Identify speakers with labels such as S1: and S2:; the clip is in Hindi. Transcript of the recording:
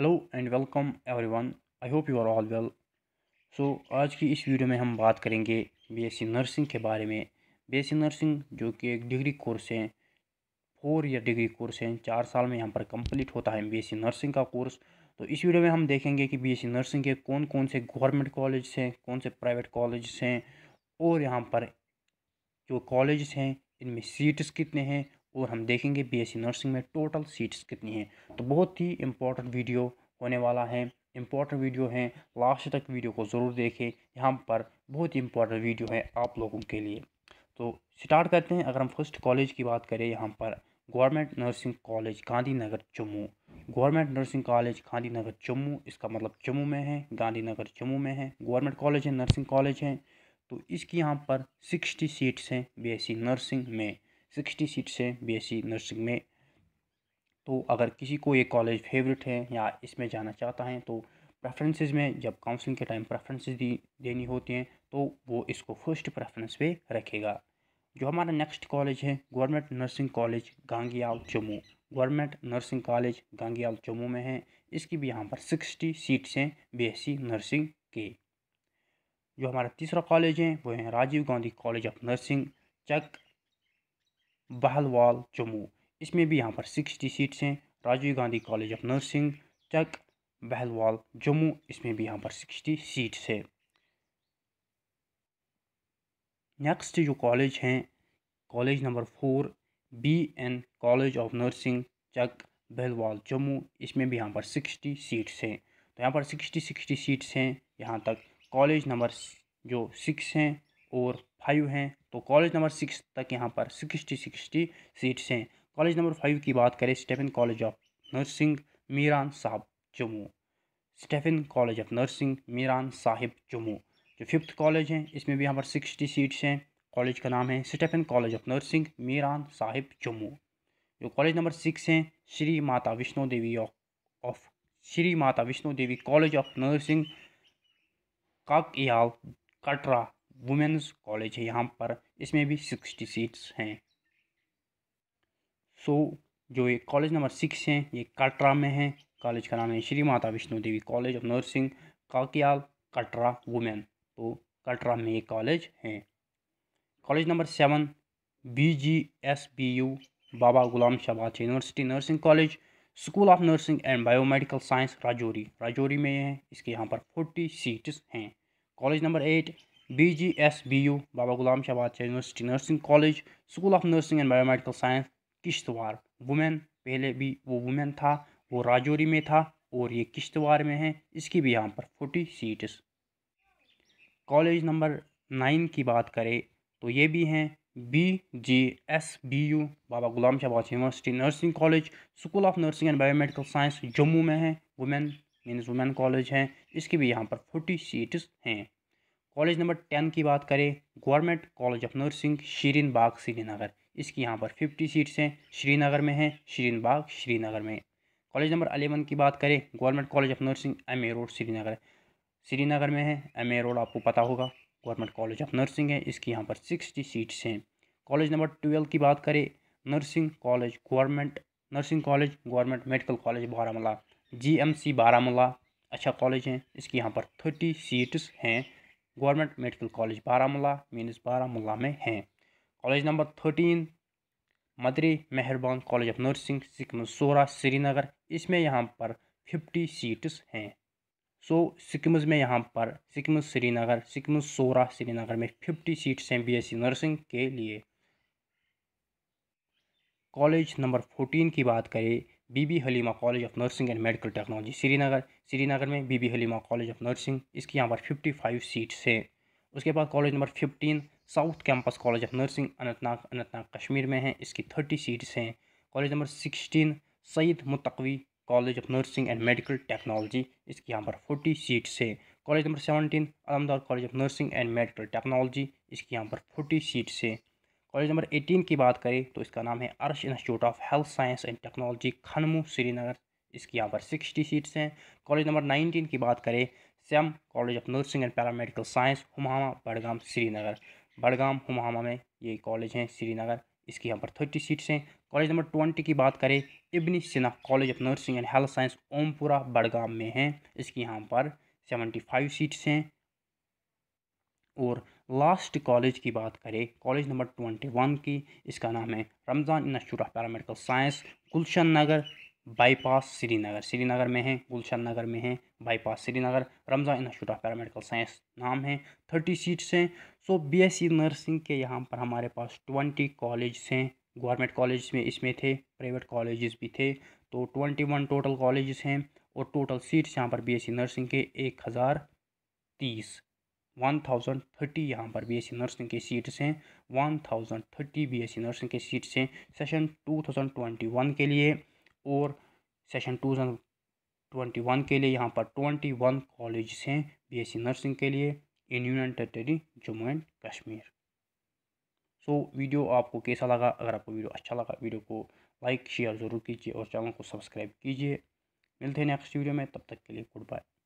S1: hello and welcome everyone I hope you are all well so आज की इस वीडियो में हम बात करेंगे बीएससी नर्सिंग के बारे में बीएससी नर्सिंग जो कि एक डिग्री कोर्स है फोर ईयर डिग्री कोर्स है चार साल में यहाँ पर कंप्लीट होता है बीएससी नर्सिंग का कोर्स तो इस वीडियो में हम देखेंगे कि बीएससी नर्सिंग के कौन कौन से गवर्नमेंट कॉलेज हैं कौन से प्राइवेट कॉलेज हैं और यहाँ पर जो कॉलेज हैं इनमें सीट्स कितने हैं और हम देखेंगे बीएससी नर्सिंग में टोटल सीट्स कितनी हैं तो बहुत ही इम्पोर्टेंट वीडियो होने वाला है इम्पोर्टेंट वीडियो है लास्ट तक वीडियो को ज़रूर देखें यहाँ पर बहुत ही इम्पोर्टेंट वीडियो है आप लोगों के लिए तो स्टार्ट करते हैं अगर हम फर्स्ट कॉलेज की बात करें यहाँ पर government nursing college Gandhinagar Jammu government nursing college Gandhinagar Jammu इसका मतलब जम्मू में है गांधीनगर जम्मू में है गवर्नमेंट कॉलेज है नर्सिंग कॉलेज है तो इसकी यहाँ पर सिक्सटी सीट्स हैं बीएससी नर्सिंग में सिक्सटी सीट्स हैं बीएससी नर्सिंग में तो अगर किसी को ये कॉलेज फेवरेट है या इसमें जाना चाहता है तो प्रेफरेंसेस में जब काउंसलिंग के टाइम प्रेफरेंसेस दी देनी होती हैं तो वो इसको फर्स्ट प्रेफरेंस पे रखेगा जो हमारा नेक्स्ट कॉलेज है government nursing college Gangyal Jammu government nursing college Gangyal Jammu में है इसकी भी यहाँ पर सिक्सटी सीट्स हैं बी नर्सिंग के जो हमारा तीसरा कॉलेज है वो है Rajiv Gandhi college of nursing Chak Bahalwal Jammu इसमें भी यहाँ पर सिक्सटी सीट्स हैं Rajiv Gandhi college of nursing Chak Bahalwal Jammu इसमें भी यहाँ पर सिक्सटी सीट्स है नेक्स्ट जो कॉलेज हैं college number four B N college of nursing Chak Bahalwal Jammu इसमें भी यहाँ पर सिक्सटी सीट्स हैं तो यहाँ पर सिक्सटी सिक्सटी सीट्स हैं यहाँ तक कॉलेज नंबर जो सिक्स हैं और फाइव हैं तो कॉलेज नंबर सिक्स तक यहाँ पर सिक्सटी सिक्सटी सीट्स हैं कॉलेज नंबर फाइव की बात करें Stephen college of nursing Miran Sahib Jammu Stephen college of nursing Miran Sahib Jammu जो फिफ्थ कॉलेज हैं इसमें भी यहाँ पर सिक्सटी सीट्स हैं कॉलेज का नाम है Stephen college of nursing Miran Sahib Jammu जो कॉलेज नंबर सिक्स हैं श्री माता विष्णो देवी of Shri Mata Vaishno Devi college of nursing Kakryal Katra women's college है यहाँ पर इसमें भी सिक्सटी सीट्स हैं सो so, जो ये कॉलेज नंबर सिक्स हैं ये कटरा में है कॉलेज का नाम है Shri Mata Vaishno Devi college of nursing Kakryal Katra women तो कटरा में ये कॉलेज हैं college number seven B G S B U Baba Ghulam Shahbad university nursing college school of nursing and biomedical science Rajouri Rajouri में है इसके यहाँ पर फोर्टी सीट्स हैं college number eight B G S B U Baba Ghulam Shah university nursing college school of nursing and biomedical science Kishtwar women पहले भी वो वुमेन था वो राजौरी में था और ये किश्तवाड़ में है इसकी भी यहाँ पर forty seats college number nine की बात करें तो ये भी हैं B G S B U Baba Ghulam Shah university nursing college school of nursing and biomedical science Jammu में है वुमेन मीनस वुमेन कॉलेज हैं इसकी भी यहाँ पर फोर्टी सीट्स हैं कॉलेज नंबर टेन की बात करें government college of nursing Shireen Bagh Srinagar इसकी यहाँ पर फिफ्टी सीट्स हैं श्रीनगर में हैं शीरीन बाग श्रीनगर में कॉलेज नंबर अलेवन की बात करें government college of nursing M A road Srinagar Srinagar में है एम ए रोड आपको पता होगा गवर्नमेंट कॉलेज ऑफ नर्सिंग है इसकी यहाँ पर सिक्सटी सीट्स हैं कॉलेज नंबर ट्वेल्व की बात करें nursing college government nursing college government medical college Baramulla G M C Baramulla अच्छा कॉलेज है इसकी यहाँ पर थर्टी सीट्स हैं government medical college Baramulla means Baramulla में हैं college number thirteen Madri Meharban college of nursing SKIMS Soura Srinagar इसमें यहाँ पर फिफ्टी सीट्स हैं सो सिकम्स में यहाँ पर सिकम श्रीनगर सिकम सोरा श्रीनगर में फिफ्टी सीट्स हैं बी नर्सिंग के लिए कॉलेज नंबर फोर्टीन की बात करें Bibi Halima college of nursing and medical technology Srinagar Srinagar में Bibi Halima college of nursing इसकी यहाँ पर फिफ्टी फाइव सीट्स है उसके बाद college number fifteen south campus college of nursing Anantnag Anantnag Kashmir में है इसकी थर्टी सीट्स हैं college number sixteen Syed Mutaqvi college of nursing and medical technology इसकी यहाँ पर फोर्टी सीट्स है college number seventeen Alamdar college of nursing and medical technology इसकी यहाँ पर फोर्टी सीट्स है कॉलेज नंबर एटीन की बात करें तो इसका नाम है Arsh institute of health science and technology Khonmoh Srinagar इसकी यहाँ पर सिक्सटी सीट्स हैं कॉलेज नंबर नाइनटीन की बात करें Sam college of nursing and paramedical science Humhama Budgam Srinagar Budgam Humhama में ये कॉलेज हैं श्रीनगर इसकी यहाँ पर थर्टी सीट्स हैं कॉलेज नंबर ट्वेंटी की बात करें Ibn Sina college of nursing and health science Ompora Budgam में हैं इसकी यहाँ पर सेवेंटी फाइव सीट्स हैं और लास्ट कॉलेज की बात करें कॉलेज नंबर ट्वेंटी वन की इसका नाम है Ramzan institute of paramedical science Gulshan Nagar bypass Srinagar Srinagar में है गुलशन नगर में है bypass Srinagar Ramzan institute of paramedical science नाम है थर्टी सीट्स हैं so B S C nursing के यहाँ पर हमारे पास ट्वेंटी कॉलेज हैं गवर्नमेंट कॉलेज में इसमें थे प्राइवेट कॉलेज़ भी थे तो ट्वेंटी वन टोटल कॉलेज़ हैं और टोटल सीट्स यहाँ पर बी एस सी नर्सिंग के एक हज़ार तीस वन थाउजेंड थर्टी यहाँ पर बीएससी नर्सिंग की सीट्स हैं one thousand thirty BSc nursing की सीट्स हैं session two thousand twenty one के लिए और session two thousand twenty one के लिए यहाँ पर ट्वेंटी वन कॉलेज हैं बीएससी नर्सिंग के लिए in union territory Jammu and Kashmir so video आपको कैसा लगा अगर आपको वीडियो अच्छा लगा वीडियो को लाइक शेयर ज़रूर कीजिए और चैनल को सब्सक्राइब कीजिए मिलते हैं नेक्स्ट वीडियो में तब तक के लिए गुड बाय